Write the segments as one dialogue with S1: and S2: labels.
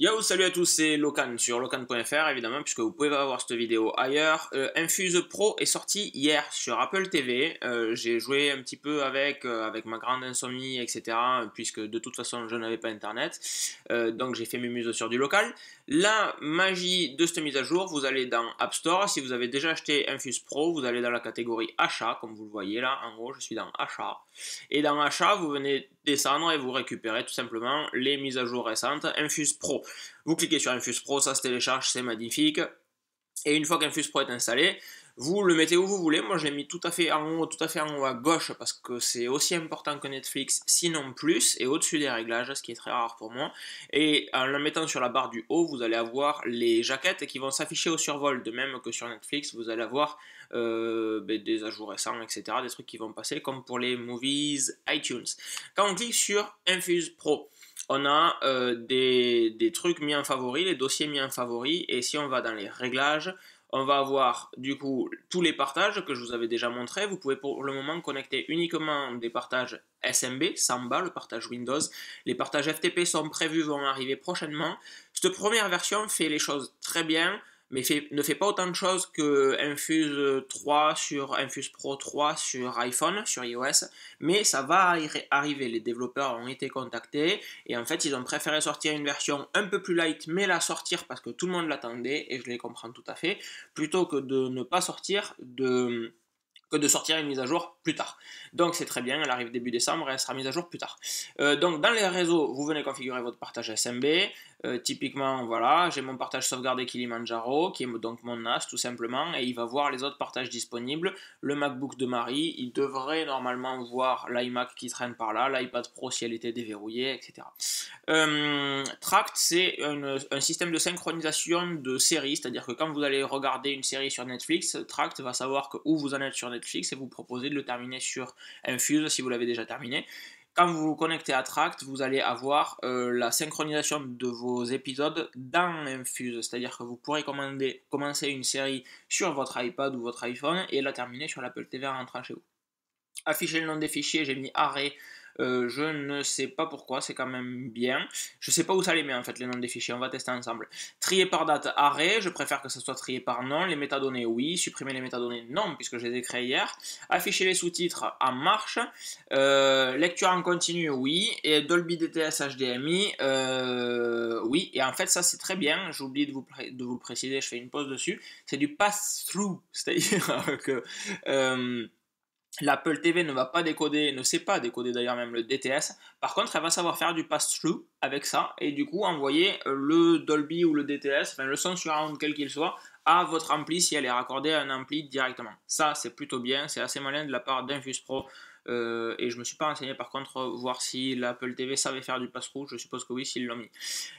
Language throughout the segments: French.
S1: Yo, salut à tous, c'est Locan sur locan.fr évidemment, puisque vous pouvez avoir cette vidéo ailleurs. Euh, Infuse Pro est sorti hier sur Apple TV. Euh, j'ai joué un petit peu avec, euh, avec ma grande insomnie, etc., puisque de toute façon je n'avais pas internet. donc j'ai fait mes muses sur du local. La magie de cette mise à jour, vous allez dans App Store. Si vous avez déjà acheté Infuse Pro, vous allez dans la catégorie achat, comme vous le voyez là. En gros, je suis dans achat. Et dans achat, vous venez descendre et vous récupérez tout simplement les mises à jour récentes Infuse Pro. Vous cliquez sur Infuse Pro, ça se télécharge, c'est magnifique. Et une fois qu'Infuse Pro est installé, vous le mettez où vous voulez. Moi, je l'ai mis tout à fait en haut, tout à fait en haut à gauche parce que c'est aussi important que Netflix, sinon plus, et au-dessus des réglages, ce qui est très rare pour moi. Et en le mettant sur la barre du haut, vous allez avoir les jaquettes qui vont s'afficher au survol, de même que sur Netflix, vous allez avoir euh, ben, des ajouts récents, etc., des trucs qui vont passer, comme pour les movies iTunes. Quand on clique sur Infuse Pro, on a euh, des, des, trucs mis en favori, les dossiers mis en favori, et si on va dans les réglages, on va avoir du coup tous les partages que je vous avais déjà montré. Vous pouvez pour le moment connecter uniquement des partages SMB, Samba, le partage Windows. Les partages FTP sont prévus, vont arriver prochainement. Cette première version fait les choses très bien mais ne fait pas autant de choses que Infuse 3 sur Infuse Pro 3 sur iPhone, sur iOS, mais ça va arriver. Les développeurs ont été contactés et en fait, ils ont préféré sortir une version un peu plus light, mais la sortir parce que tout le monde l'attendait et je les comprends tout à fait, plutôt que de ne pas sortir de que de sortir une mise à jour plus tard. Donc c'est très bien, elle arrive début décembre et elle sera mise à jour plus tard. Euh, donc dans les réseaux, vous venez configurer votre partage SMB, euh, typiquement, voilà, j'ai mon partage sauvegardé Kilimanjaro, qui est donc mon NAS tout simplement, et il va voir les autres partages disponibles. Le MacBook de Marie, il devrait normalement voir l'iMac qui traîne par là, l'iPad Pro si elle était déverrouillée, etc. Euh, Tract, c'est un, système de synchronisation de séries, c'est-à-dire que quand vous allez regarder une série sur Netflix, Tract va savoir où vous en êtes sur Netflix et vous proposer de le terminer sur Infuse si vous l'avez déjà terminé quand vous vous connectez à Tract, vous allez avoir euh, la synchronisation de vos épisodes dans Infuse, c'est-à-dire que vous pourrez commencer une série sur votre iPad ou votre iPhone et la terminer sur l'Apple TV en rentrant chez vous. Afficher le nom des fichiers, j'ai mis arrêt euh, je ne sais pas pourquoi, c'est quand même bien. Je sais pas où ça les met en fait, les noms des fichiers, on va tester ensemble. Trier par date, arrêt, je préfère que ça soit trié par nom. Les métadonnées, oui. Supprimer les métadonnées, non, puisque je les ai créées hier. Afficher les sous-titres, en marche. Euh, lecture en continu, oui. Et Dolby DTS HDMI, euh, oui. Et en fait, ça c'est très bien, j'oublie de vous, de vous le préciser, je fais une pause dessus. C'est du pass-through, c'est-à-dire que... L'Apple TV ne va pas décoder, ne sait pas décoder d'ailleurs même le DTS. Par contre, elle va savoir faire du pass-through avec ça et du coup envoyer euh, le Dolby ou le DTS, le son surround quel qu'il soit, à votre ampli si elle est raccordée à un ampli directement. Ça, c'est plutôt bien, c'est assez malin de la part d'Infuse Pro euh, et je me suis pas renseigné par contre voir si l'Apple TV savait faire du passe-rouge, Je suppose que oui, s'ils l'ont mis.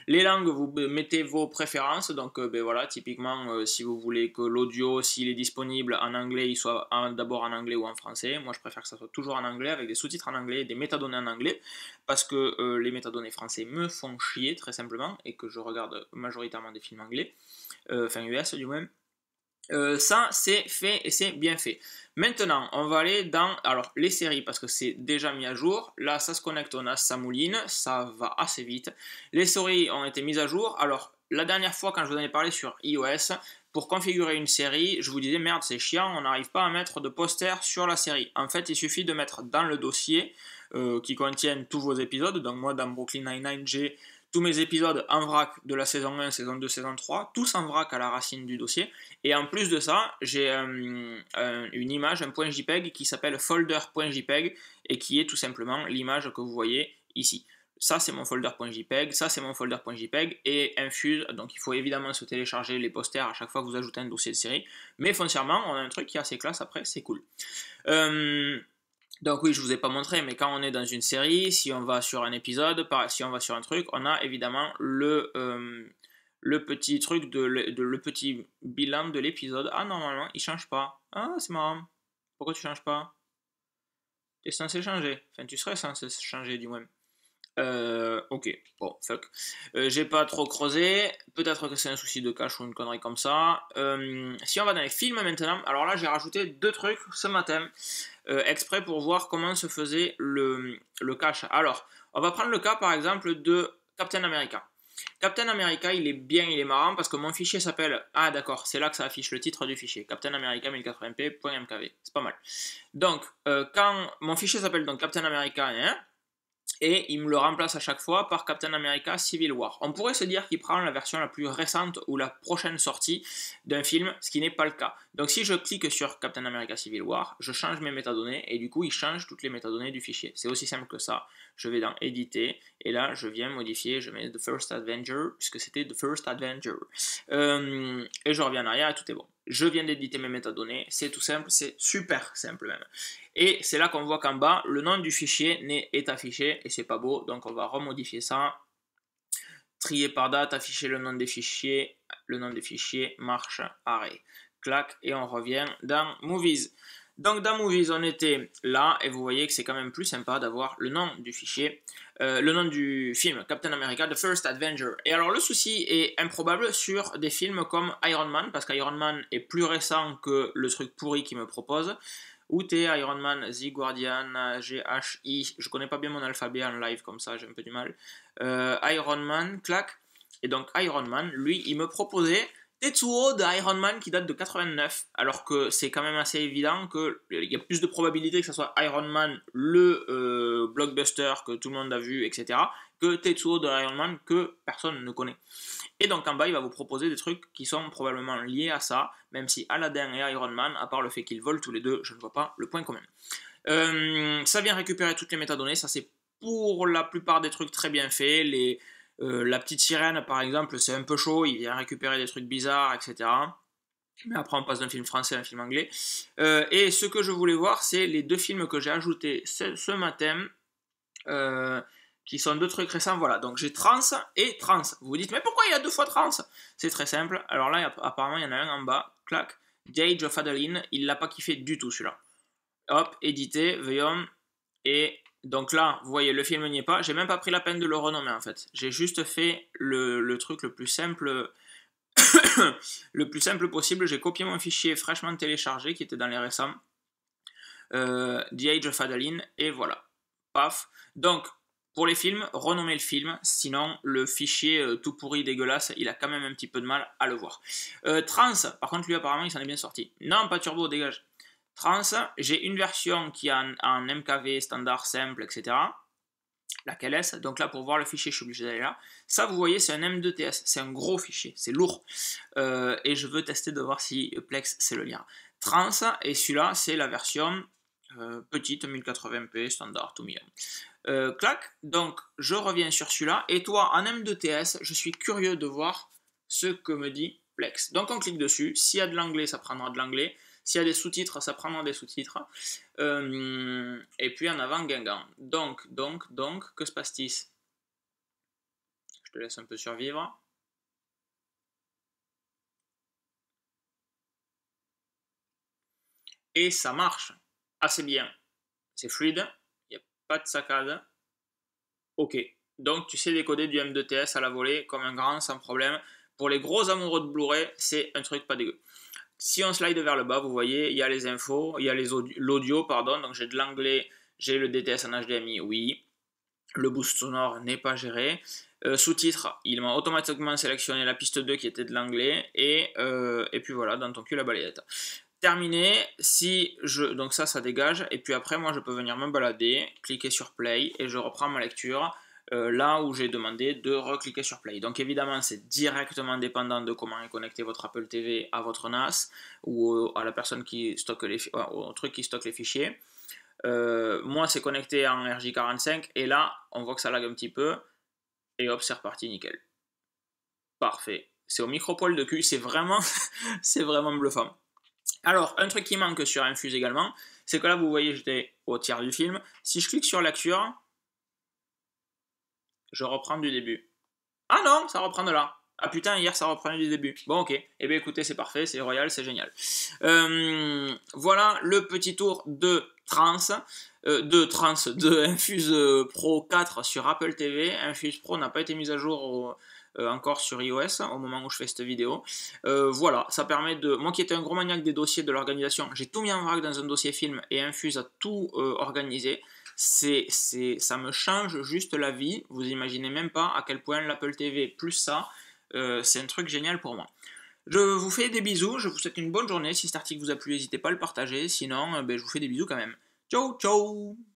S1: Les langues, vous mettez vos préférences. Donc euh, ben voilà, typiquement, euh, si vous voulez que l'audio, s'il est disponible en anglais, il soit d'abord en anglais ou en français. Moi, je préfère que ça soit toujours en anglais avec des sous-titres en anglais des métadonnées en anglais parce que les métadonnées français me font chier très simplement et que je regarde majoritairement des films anglais, enfin US du moins. Euh, ça, c'est fait et c'est bien fait. Maintenant, on va aller dans alors, les séries parce que c'est déjà mis à jour. Là, ça se connecte, on a ça mouline, ça va assez vite. Les séries ont été mises à jour. Alors, la dernière fois, quand je vous en ai parlé sur iOS, pour configurer une série, je vous disais merde, c'est chiant, on n'arrive pas à mettre de poster sur la série. En fait, il suffit de mettre dans le dossier euh, qui contient tous vos épisodes. Donc, moi, dans Brooklyn 99 j'ai tous mes épisodes en vrac de la saison 1, saison 2, saison 3, tous en vrac à la racine du dossier. Et en plus de ça, j'ai euh, euh, une image, un point JPEG qui s'appelle folder.jpeg et qui est tout simplement l'image que vous voyez ici. Ça, c'est mon folder.jpeg, ça, c'est mon folder.jpeg et Infuse. Donc, il faut évidemment se télécharger les posters à chaque fois que vous ajoutez un dossier de série. Mais foncièrement, on a un truc qui est assez classe après, c'est cool. Euh, donc oui, je vous ai pas montré, mais quand on est dans une série, si on va sur un épisode, si on va sur un truc, on a évidemment le, euh, le petit truc de, le, petit bilan de l'épisode. Ah normalement, il change pas. Ah c'est marrant. Pourquoi tu changes pas T'es censé changer. Enfin, tu serais censé changer du moins. Euh, ok, bon, fuck. Euh, j'ai pas trop creusé. Peut-être que c'est un souci de cache ou une connerie comme ça. Euh, si on va dans les films maintenant, alors là j'ai rajouté deux trucs ce matin, exprès pour voir comment se faisait le, cache. Alors, on va prendre le cas par exemple de Captain America. Captain America, il est bien, il est marrant parce que mon fichier s'appelle. Ah, d'accord, c'est là que ça affiche le titre du fichier. Captain America 1080p.mkv. C'est pas mal. Donc, quand mon fichier s'appelle donc Captain America 1, hein, et il me le remplace à chaque fois par Captain America Civil War. On pourrait se dire qu'il prend la version la plus récente ou la prochaine sortie d'un film, ce qui n'est pas le cas. Donc si je clique sur Captain America Civil War, je change mes métadonnées et du coup il change toutes les métadonnées du fichier. C'est aussi simple que ça. Je vais dans éditer et là je viens modifier, je mets The First Adventure puisque c'était The First Adventure. Euh, et je reviens en arrière et tout est bon je viens d'éditer mes métadonnées, c'est tout simple, c'est super simple même. Et c'est là qu'on voit qu'en bas, le nom du fichier est affiché et c'est pas beau, donc on va remodifier ça. Trier par date, afficher le nom des fichiers, le nom des fichiers, marche, arrêt. Clac, et on revient dans Movies. Donc dans Movies, on était là, et vous voyez que c'est quand même plus sympa d'avoir le nom du fichier, euh, le nom du film, Captain America, The First Avenger. Et alors le souci est improbable sur des films comme Iron Man, parce qu'Iron Man est plus récent que le truc pourri qu'il me propose. Où t'es Iron Man, The Guardian, I? je connais pas bien mon alphabet en live comme ça, j'ai un peu du mal. Euh, Iron Man, clac. Et donc Iron Man, lui, il me proposait Tetsuo de Iron Man qui date de 89, alors que c'est quand même assez évident qu'il y a plus de probabilités que ce soit Iron Man, le euh, blockbuster que tout le monde a vu, etc., que Tetsuo de Iron Man que personne ne connaît. Et donc en bas, il va vous proposer des trucs qui sont probablement liés à ça, même si Aladdin et Iron Man, à part le fait qu'ils volent tous les deux, je ne vois pas le point commun. Euh, ça vient récupérer toutes les métadonnées, ça c'est pour la plupart des trucs très bien fait, les euh, la petite sirène, par exemple, c'est un peu chaud, il vient récupérer des trucs bizarres, etc. Mais après, on passe d'un film français à un film anglais. Euh, et ce que je voulais voir, c'est les deux films que j'ai ajoutés ce, matin, euh, qui sont deux trucs récents. Voilà, donc j'ai Trans et Trans. Vous vous dites, mais pourquoi il y a deux fois Trans C'est très simple. Alors là, apparemment, il y en a un en bas. Clac. The Age of Adeline, il l'a pas kiffé du tout celui-là. Hop, édité, Voyons. Et donc là, vous voyez, le film n'y est pas. J'ai même pas pris la peine de le renommer en fait. J'ai juste fait le, truc le plus simple, le plus simple possible. J'ai copié mon fichier fraîchement téléchargé qui était dans les récents, euh, The Age of Adeline, et voilà. Paf. Donc pour les films, renommez le film, sinon le fichier euh, tout pourri, dégueulasse, il a quand même un petit peu de mal à le voir. Euh, Trans, par contre, lui apparemment, il s'en est bien sorti. Non, pas Turbo, dégage trans, j'ai une version qui a un, MKV standard simple, etc. La KLS, donc là pour voir le fichier, je suis obligé d'aller là. Ça, vous voyez, c'est un M2TS, c'est un gros fichier, c'est lourd. Euh, et je veux tester de voir si Plex, c'est le lien. Trans, et celui-là, c'est la version euh, petite, 1080p, standard, tout mieux. clac, donc je reviens sur celui-là. Et toi, en M2TS, je suis curieux de voir ce que me dit Plex. Donc on clique dessus. S'il y a de l'anglais, ça prendra de l'anglais. S'il y a des sous-titres, ça prendra des sous-titres. Euh, et puis en avant, Guingamp. Donc, donc, donc, que se passe-t-il Je te laisse un peu survivre. Et ça marche assez bien. C'est fluide, il n'y a pas de saccade. Ok. Donc tu sais décoder du M2TS à la volée comme un grand sans problème. Pour les gros amoureux de Blu-ray, c'est un truc pas dégueu. Si on slide vers le bas, vous voyez, il y a les infos, il y a l'audio, pardon, donc j'ai de l'anglais, j'ai le DTS en HDMI, oui. Le boost sonore n'est pas géré. Euh, Sous-titres, il m'a automatiquement sélectionné la piste 2 qui était de l'anglais, euh, et, puis voilà, dans ton cul la balayette terminé. Si je donc ça ça dégage et puis après moi je peux venir me balader, cliquer sur play et je reprends ma lecture. Euh, là où j'ai demandé de recliquer sur Play. Donc évidemment, c'est directement dépendant de comment est connecté votre Apple TV à votre NAS ou euh, à la personne qui stocke les, euh, au truc qui stocke les fichiers. moi, c'est connecté en RJ45 et là, on voit que ça lag un petit peu et hop, c'est reparti nickel. Parfait. C'est au micro micropole de cul, c'est vraiment, c'est vraiment bluffant. Alors, un truc qui manque sur Infuse également, c'est que là, vous voyez, j'étais au tiers du film. Si je clique sur lecture, je reprends du début. Ah non, ça reprend de là. Ah putain, hier ça reprenait du début. Bon, ok. Eh bien écoutez, c'est parfait, c'est royal, c'est génial. Euh, voilà le petit tour de Trans, euh, de Trans, de Infuse Pro 4 sur Apple TV. Infuse Pro n'a pas été mise à jour euh, encore sur iOS au moment où je fais cette vidéo. voilà, ça permet de. Moi qui étais un gros maniaque des dossiers de l'organisation, j'ai tout mis en vrac dans un dossier film et Infuse a tout organisé c'est, c'est, ça me change juste la vie. Vous imaginez même pas à quel point l'Apple TV plus ça, euh, c'est un truc génial pour moi. Je vous fais des bisous, je vous souhaite une bonne journée. Si cet article vous a plu, n'hésitez pas à le partager. Sinon, euh, ben, je vous fais des bisous quand même. Ciao, ciao